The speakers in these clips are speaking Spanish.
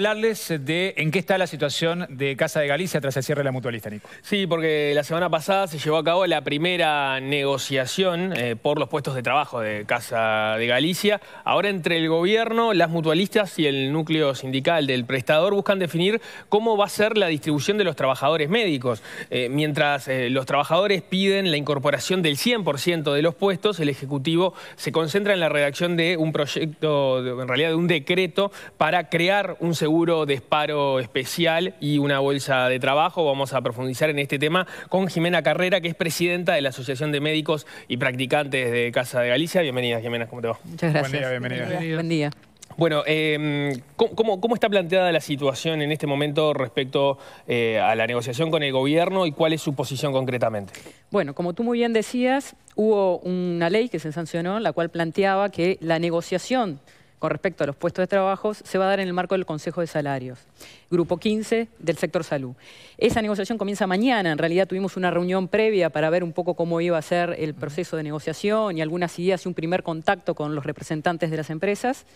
hablarles de en qué está la situación de Casa de Galicia tras el cierre de la mutualista, Nico. Sí, porque la semana pasada se llevó a cabo la primera negociación eh, por los puestos de trabajo de Casa de Galicia. Ahora entre el gobierno, las mutualistas y el núcleo sindical del prestador buscan definir cómo va a ser la distribución de los trabajadores médicos. Eh, mientras eh, los trabajadores piden la incorporación del 100% de los puestos, el Ejecutivo se concentra en la redacción de un proyecto, en realidad de un decreto, para crear un seguro seguro de especial y una bolsa de trabajo. Vamos a profundizar en este tema con Jimena Carrera, que es presidenta de la Asociación de Médicos y Practicantes de Casa de Galicia. Bienvenida, Jimena, ¿cómo te va? Muchas gracias. Buen día, bienvenida. Buen día. Bueno, em, ¿cómo, está planteada la situación en este momento respecto eh, a la negociación con el gobierno y cuál es su posición concretamente? Bueno, como tú muy bien decías, hubo una ley que se sancionó, la cual planteaba que la negociación con respecto a los puestos de trabajo se va a dar en el marco del Consejo de Salarios, Grupo 15 del sector salud. Esa negociación comienza mañana, en realidad tuvimos una reunión previa para ver un poco cómo iba a ser el proceso de negociación y algunas ideas y un primer contacto con los representantes de las empresas.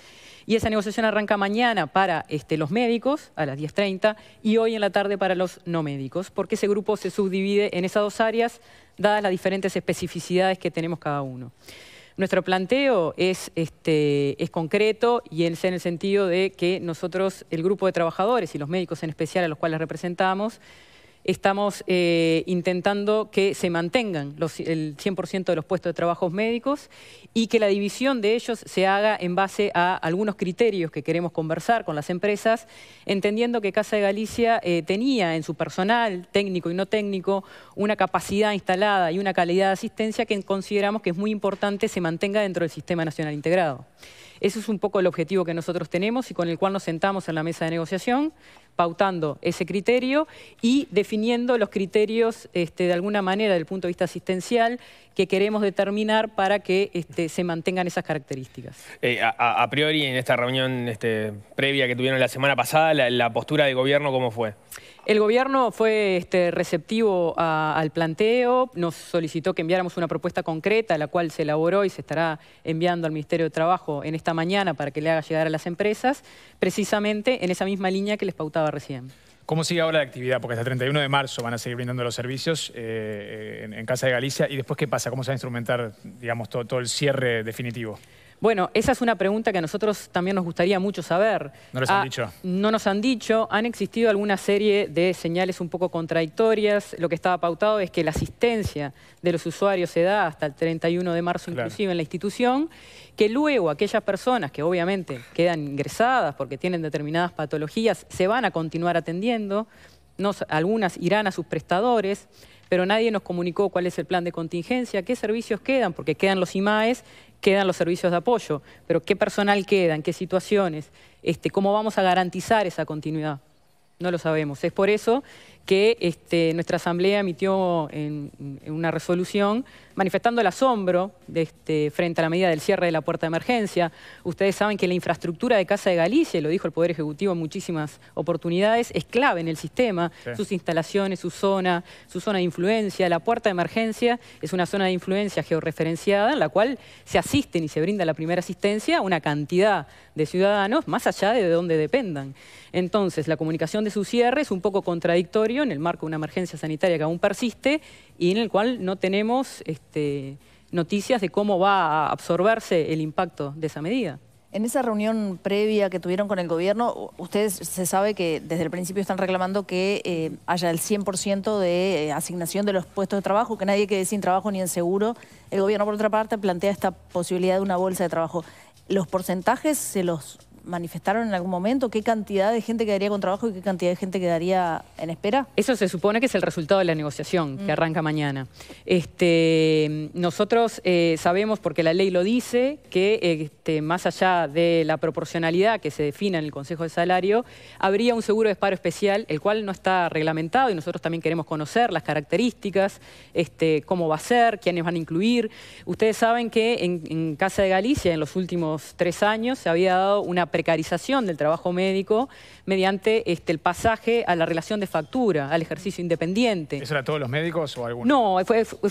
Y esa negociación arranca mañana para este, los médicos a las 10.30 y hoy en la tarde para los no médicos, porque ese grupo se subdivide en esas dos áreas, dadas las diferentes especificidades que tenemos cada uno. Nuestro planteo es, este, es concreto y en el sentido de que nosotros, el grupo de trabajadores y los médicos en especial a los cuales representamos, estamos eh, intentando que se mantengan el 100% de los puestos de trabajos médicos y que la división de ellos se haga en base a algunos criterios que queremos conversar con las empresas, entendiendo que Casa de Galicia eh, tenía en su personal, técnico y no técnico, una capacidad instalada y una calidad de asistencia que consideramos que es muy importante se mantenga dentro del Sistema Nacional Integrado. Ese es un poco el objetivo que nosotros tenemos y con el cual nos sentamos en la mesa de negociación pautando ese criterio y definiendo los criterios este, de alguna manera desde el punto de vista asistencial que queremos determinar para que este, se mantengan esas características. Eh, a, priori, en esta reunión este, previa que tuvieron la semana pasada, la, postura del gobierno, ¿cómo fue? El gobierno fue receptivo al planteo, nos solicitó que enviáramos una propuesta concreta, la cual se elaboró y se estará enviando al Ministerio de Trabajo en esta mañana para que le haga llegar a las empresas, precisamente en esa misma línea que les pautaba recién. ¿Cómo sigue ahora la actividad? Porque hasta el 31 de marzo van a seguir brindando los servicios eh, en, Casa de Galicia. ¿Y después qué pasa? ¿Cómo se va a instrumentar, digamos, todo el cierre definitivo? Bueno, esa es una pregunta que a nosotros también nos gustaría mucho saber. No nos han ah, dicho. No nos han dicho. Han existido alguna serie de señales un poco contradictorias. Lo que estaba pautado es que la asistencia de los usuarios se da hasta el 31 de marzo inclusive en la institución, que luego aquellas personas que obviamente quedan ingresadas porque tienen determinadas patologías se van a continuar atendiendo, algunas irán a sus prestadores pero nadie nos comunicó cuál es el plan de contingencia, qué servicios quedan, porque quedan los IMAES quedan los servicios de apoyo, pero qué personal queda, en qué situaciones, este, cómo vamos a garantizar esa continuidad. No lo sabemos. Es por eso que este, nuestra Asamblea emitió en, una resolución manifestando el asombro este, frente a la medida del cierre de la puerta de emergencia. Ustedes saben que la infraestructura de Casa de Galicia, lo dijo el Poder Ejecutivo en muchísimas oportunidades, es clave en el sistema. Sus instalaciones, su zona, su zona de influencia. La puerta de emergencia es una zona de influencia georreferenciada en la cual se asisten y se brinda la primera asistencia a una cantidad de ciudadanos más allá de donde dependan. Entonces, la comunicación de su cierre es un poco contradictoria en el marco de una emergencia sanitaria que aún persiste y en el cual no tenemos este, noticias de cómo va a absorberse el impacto de esa medida. En esa reunión previa que tuvieron con el gobierno, ustedes se sabe que desde el principio están reclamando que eh, haya el 100% de eh, asignación de los puestos de trabajo, que nadie quede sin trabajo ni en seguro. El gobierno, por otra parte, plantea esta posibilidad de una bolsa de trabajo. ¿Los porcentajes se los manifestaron en algún momento qué cantidad de gente quedaría con trabajo y qué cantidad de gente quedaría en espera? Eso se supone que es el resultado de la negociación que mm. arranca mañana. Este, nosotros eh, sabemos, porque la ley lo dice, que este, más allá de la proporcionalidad que se defina en el Consejo de Salario, habría un seguro de paro especial, el cual no está reglamentado y nosotros también queremos conocer las características, este, cómo va a ser, quiénes van a incluir. Ustedes saben que en, en Casa de Galicia en los últimos tres años se había dado una precarización del trabajo médico mediante este, el pasaje a la relación de factura, al ejercicio independiente. ¿Eso era todos los médicos o algunos? No,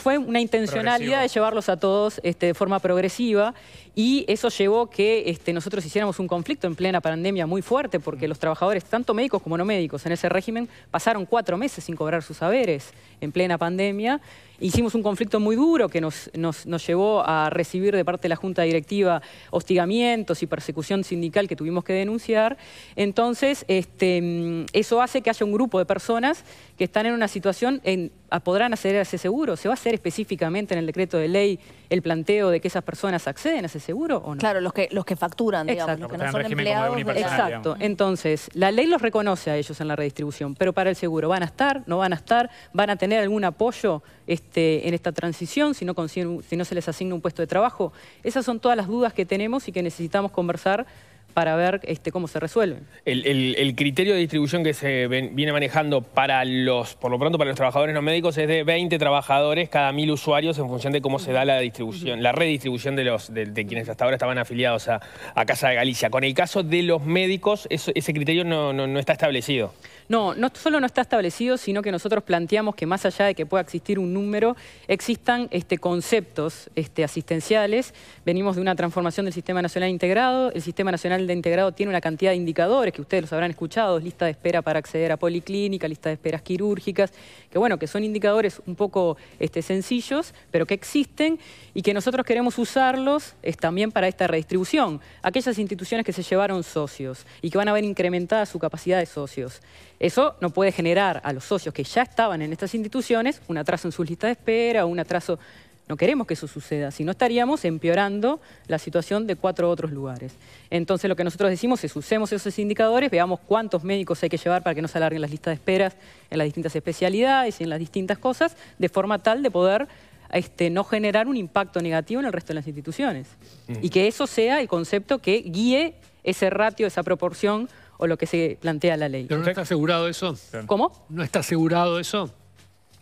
fue, una intencionalidad de llevarlos a todos este, de forma progresiva y eso llevó que este, nosotros hiciéramos un conflicto en plena pandemia muy fuerte porque los trabajadores, tanto médicos como no médicos en ese régimen, pasaron cuatro meses sin cobrar sus saberes en plena pandemia. Hicimos un conflicto muy duro que nos, nos, llevó a recibir de parte de la Junta Directiva hostigamientos y persecución sindical que tuvimos que denunciar. Entonces, este, mm, eso hace que haya un grupo de personas están en una situación, en, ah, podrán acceder a ese seguro. ¿Se va a hacer específicamente en el decreto de ley el planteo de que esas personas acceden a ese seguro o no? Claro, los que, los que facturan, digamos, Exacto. los que no son empleados. Exacto. Entonces, la ley los reconoce a ellos en la redistribución, pero para el seguro, ¿van a estar? ¿No van a estar? ¿Van a tener algún apoyo este, en esta transición si no, si no se les asigna un puesto de trabajo? Esas son todas las dudas que tenemos y que necesitamos conversar para ver este, cómo se resuelven. El, criterio de distribución que se viene manejando para los, por lo pronto para los trabajadores no médicos es de 20 trabajadores cada mil usuarios en función de cómo se da la distribución, la redistribución de los de, quienes hasta ahora estaban afiliados a, Casa de Galicia. Con el caso de los médicos, ese criterio no, está establecido. No, no solo no está establecido, sino que nosotros planteamos que más allá de que pueda existir un número, existan este, conceptos este, asistenciales. Venimos de una transformación del Sistema Nacional Integrado, el Sistema Nacional de Integrado tiene una cantidad de indicadores que ustedes los habrán escuchado, lista de espera para acceder a policlínica, lista de esperas quirúrgicas, que bueno, que son indicadores un poco este, sencillos, pero que existen y que nosotros queremos usarlos es, también para esta redistribución. Aquellas instituciones que se llevaron socios y que van a ver incrementada su capacidad de socios. Eso no puede generar a los socios que ya estaban en estas instituciones un atraso en sus listas de espera, un atraso no queremos que eso suceda, si no estaríamos empeorando la situación de cuatro otros lugares. Entonces lo que nosotros decimos es usemos esos indicadores, veamos cuántos médicos hay que llevar para que no se alarguen las listas de esperas en las distintas especialidades y en las distintas cosas, de forma tal de poder este, no generar un impacto negativo en el resto de las instituciones. Mm. Y que eso sea el concepto que guíe ese ratio, esa proporción o lo que se plantea la ley. ¿Pero no está asegurado eso? ¿Cómo? ¿No está asegurado eso?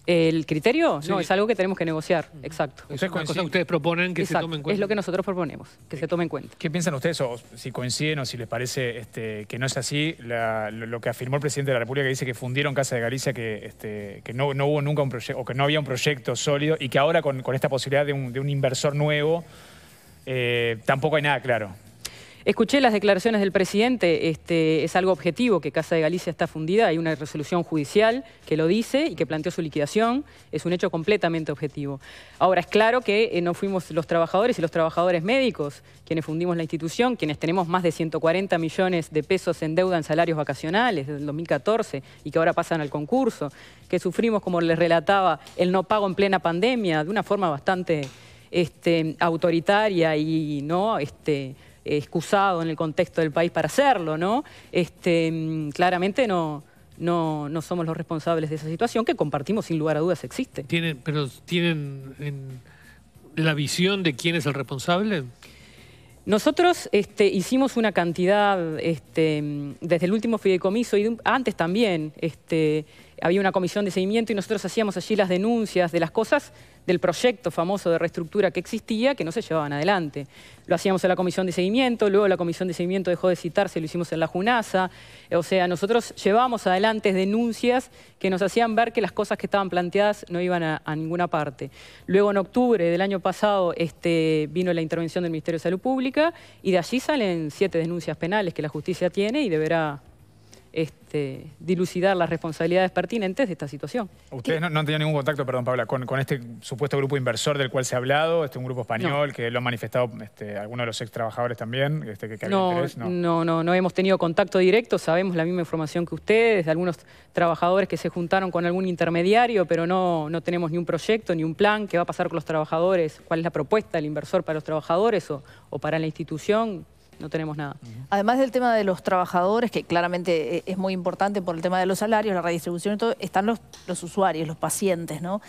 El criterio, no, es algo que tenemos que negociar, exacto. es ustedes proponen que se tome en cuenta. Es lo que nosotros proponemos, que se tome en cuenta. ¿Qué piensan ustedes, o si coinciden o si les parece este, que no es así, lo, que afirmó el presidente de la República, que dice que fundieron Casa de Galicia, que, este, que no, hubo nunca un proyecto, o que no había un proyecto sólido, y que ahora con, esta posibilidad de un, inversor nuevo, eh, tampoco hay nada claro. Escuché las declaraciones del presidente, este, es algo objetivo que Casa de Galicia está fundida, hay una resolución judicial que lo dice y que planteó su liquidación, es un hecho completamente objetivo. Ahora, es claro que eh, no fuimos los trabajadores y los trabajadores médicos quienes fundimos la institución, quienes tenemos más de 140 millones de pesos en deuda en salarios vacacionales desde el 2014 y que ahora pasan al concurso, que sufrimos, como les relataba, el no pago en plena pandemia de una forma bastante este, autoritaria y no... Este, eh, excusado en el contexto del país para hacerlo, ¿no? Este, mm, claramente no, no, somos los responsables de esa situación que compartimos sin lugar a dudas existe. ¿Tienen, pero tienen la visión de quién es el responsable? Nosotros este, hicimos una cantidad este, mm, desde el último fideicomiso y antes también este, había una comisión de seguimiento y nosotros hacíamos allí las denuncias de las cosas del proyecto famoso de reestructura que existía que no se llevaban adelante. Lo hacíamos en la comisión de seguimiento, luego la comisión de seguimiento dejó de citarse, lo hicimos en la Junasa. Eh, o sea, nosotros llevábamos adelante denuncias que nos hacían ver que las cosas que estaban planteadas no iban a, ninguna parte. Luego en octubre del año pasado este, vino la intervención del Ministerio de Salud Pública y de allí salen siete denuncias penales que la justicia tiene y deberá este, dilucidar las responsabilidades pertinentes de esta situación. Ustedes no, han tenido ningún contacto, perdón Paula, con, este supuesto grupo inversor del cual se ha hablado, este, un grupo español que lo han manifestado este, algunos de los ex trabajadores también, este, no, no, no. hemos tenido contacto directo, sabemos la misma información que ustedes, de algunos trabajadores que se juntaron con algún intermediario, pero no, no tenemos ni un proyecto, ni un plan, qué va a pasar con los trabajadores, cuál es la propuesta del inversor para los trabajadores o para la institución no tenemos nada. Además del tema de los trabajadores, que claramente eh, es muy importante por el tema de los salarios, la redistribución y todo, están los, usuarios, los pacientes, ¿no?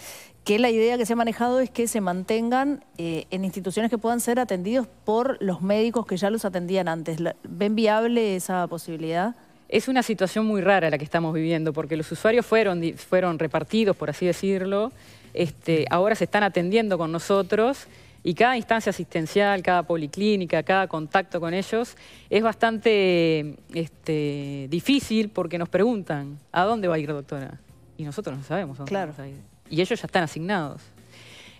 Que la idea que se ha manejado es que se mantengan eh, en instituciones que puedan ser atendidos por los médicos que ya los atendían antes. ¿Ven viable esa posibilidad? Es una situación muy rara la que estamos viviendo, porque los usuarios fueron, fueron repartidos, por así decirlo, este, ahora se están atendiendo con nosotros y cada instancia asistencial, cada policlínica, cada contacto con ellos es bastante este, difícil porque nos preguntan, ¿a dónde va a ir, doctora? Y nosotros no sabemos dónde claro. Y ellos ya están asignados.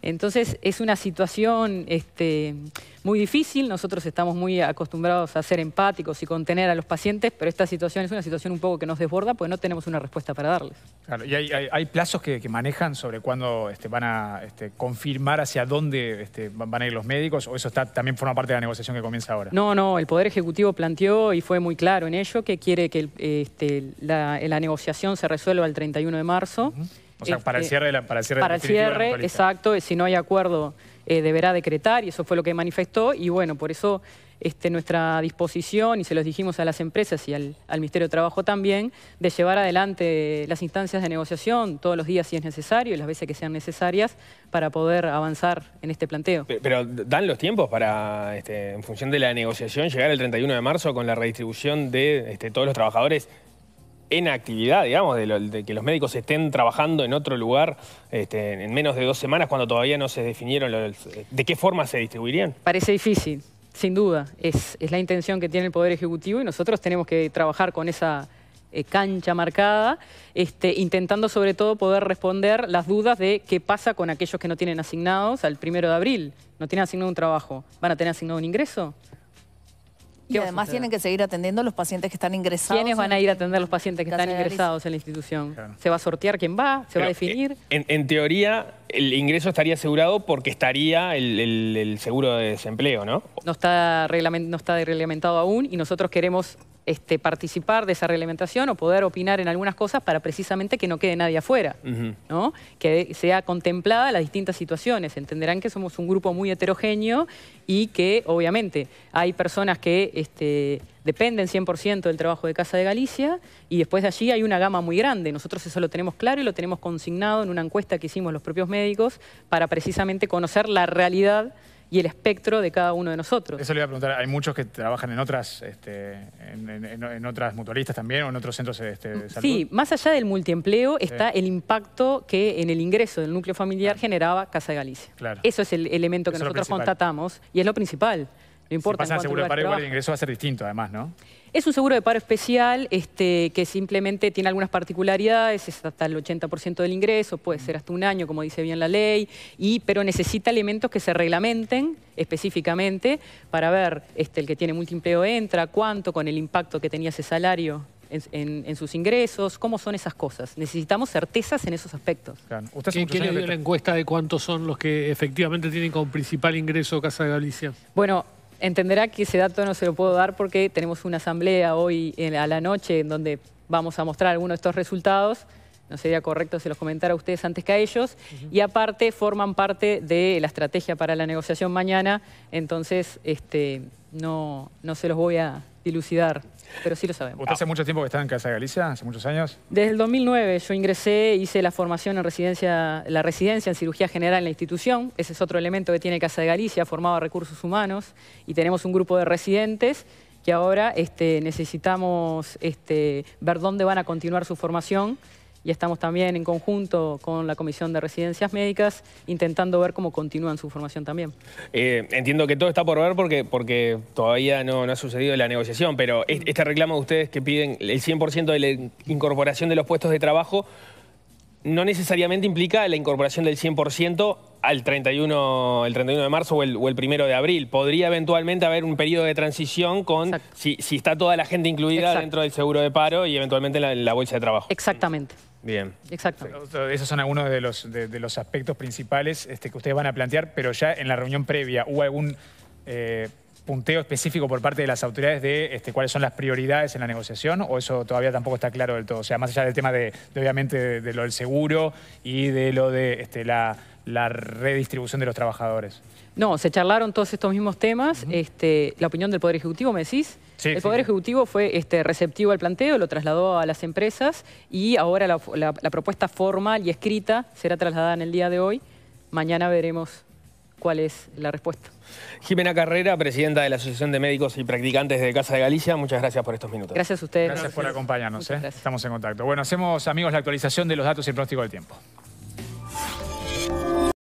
Entonces es una situación este, muy difícil, nosotros estamos muy acostumbrados a ser empáticos y contener a los pacientes, pero esta situación es una situación un poco que nos desborda porque no tenemos una respuesta para darles. Claro, ¿y hay, plazos que, manejan sobre cuándo este, van a este, confirmar hacia dónde van a ir los médicos o eso está, también forma parte de la negociación que comienza ahora? No, no, el Poder Ejecutivo planteó y fue muy claro en ello que quiere que la, negociación se resuelva el 31 de marzo. O sea, para el este, cierre de la, Para el cierre, exacto, si no hay acuerdo eh, deberá decretar y eso fue lo que manifestó y bueno, por eso este, nuestra disposición, y se los dijimos a las empresas y al, Ministerio de Trabajo también, de llevar adelante las instancias de negociación todos los días si es necesario y las veces que sean necesarias para poder avanzar en este planteo. Pero, ¿dan los tiempos para, este, en función de la negociación, llegar el 31 de marzo con la redistribución de todos los trabajadores en actividad, digamos, de, que los médicos estén trabajando en otro lugar este, en menos de dos semanas cuando todavía no se definieron de qué forma se distribuirían? Parece difícil, sin duda. Es, la intención que tiene el Poder Ejecutivo y nosotros tenemos que trabajar con esa eh, cancha marcada, este, intentando sobre todo poder responder las dudas de qué pasa con aquellos que no tienen asignados al primero de abril. No tienen asignado un trabajo, ¿van a tener asignado un ingreso? Y además tienen que seguir atendiendo los pacientes que están ingresados. ¿Quiénes van a ir a atender los pacientes que están ingresados en la institución? ¿Se va a sortear quién va? ¿Se va a definir? Eh, en, teoría, el ingreso estaría asegurado porque estaría el, seguro de desempleo, ¿no? No está, reglament, no está reglamentado aún y nosotros queremos este, participar de esa reglamentación o poder opinar en algunas cosas para precisamente que no quede nadie afuera, ¿no? que sea contemplada las distintas situaciones. Entenderán que somos un grupo muy heterogéneo y que obviamente hay personas que este, dependen 100% del trabajo de Casa de Galicia y después de allí hay una gama muy grande. Nosotros eso lo tenemos claro y lo tenemos consignado en una encuesta que hicimos los propios médicos para precisamente conocer la realidad y el espectro de cada uno de nosotros. Eso le iba a preguntar, hay muchos que trabajan en otras, este, en, otras mutualistas también o en otros centros este, de salud. Sí, más allá del multiempleo está el impacto que en el ingreso del núcleo familiar generaba Casa de Galicia. Claro. Eso es el elemento que nosotros constatamos y es lo principal. No importa. Si pasan seguro de el ingreso va a ser distinto además, ¿no? Es un seguro de paro especial este, que simplemente tiene algunas particularidades, es hasta el 80% del ingreso, puede ser hasta un año, como dice bien la ley, y, pero necesita elementos que se reglamenten específicamente para ver este, el que tiene multiempleo entra, cuánto con el impacto que tenía ese salario en, sus ingresos, cómo son esas cosas. Necesitamos certezas en esos aspectos. ¿Usted ¿Quién, quién la encuesta de cuántos son los que efectivamente tienen como principal ingreso Casa de Galicia? Bueno, Entenderá que ese dato no se lo puedo dar porque tenemos una asamblea hoy a la noche en donde vamos a mostrar algunos de estos resultados. No sería correcto se los comentara a ustedes antes que a ellos. Y aparte forman parte de la estrategia para la negociación mañana. Entonces, este, no, no se los voy a, dilucidar, pero sí lo sabemos. ¿Usted hace mucho tiempo que está en Casa de Galicia? ¿Hace muchos años? Desde el 2009 yo ingresé, hice la formación en residencia, la residencia en cirugía general en la institución. Ese es otro elemento que tiene Casa de Galicia, formado recursos humanos. Y tenemos un grupo de residentes que ahora este, necesitamos este, ver dónde van a continuar su formación y estamos también en conjunto con la Comisión de Residencias Médicas intentando ver cómo continúan su formación también. Eh, entiendo que todo está por ver porque, porque todavía no, no ha sucedido la negociación, pero este reclamo de ustedes que piden el 100% de la incorporación de los puestos de trabajo no necesariamente implica la incorporación del 100% al 31, el 31 de marzo o el, 1 primero de abril. Podría eventualmente haber un periodo de transición con si, está toda la gente incluida dentro del seguro de paro y eventualmente la, la bolsa de trabajo. Exactamente. Bien. Exacto. Esos son algunos de los, de, los aspectos principales este, que ustedes van a plantear, pero ya en la reunión previa hubo algún... Eh, punteo específico por parte de las autoridades de este, cuáles son las prioridades en la negociación o eso todavía tampoco está claro del todo? O sea, más allá del tema de, obviamente, de, lo del seguro y de lo de este, la, redistribución de los trabajadores. No, se charlaron todos estos mismos temas. Este, la opinión del Poder Ejecutivo, ¿me decís? el Poder Ejecutivo fue este, receptivo al planteo, lo trasladó a las empresas y ahora la propuesta formal y escrita será trasladada en el día de hoy. Mañana veremos cuál es la respuesta. Jimena Carrera, presidenta de la Asociación de Médicos y Practicantes de Casa de Galicia, muchas gracias por estos minutos. Gracias a ustedes. Gracias, por acompañarnos, ¿eh? estamos en contacto. Bueno, hacemos amigos la actualización de los datos y el pronóstico del tiempo.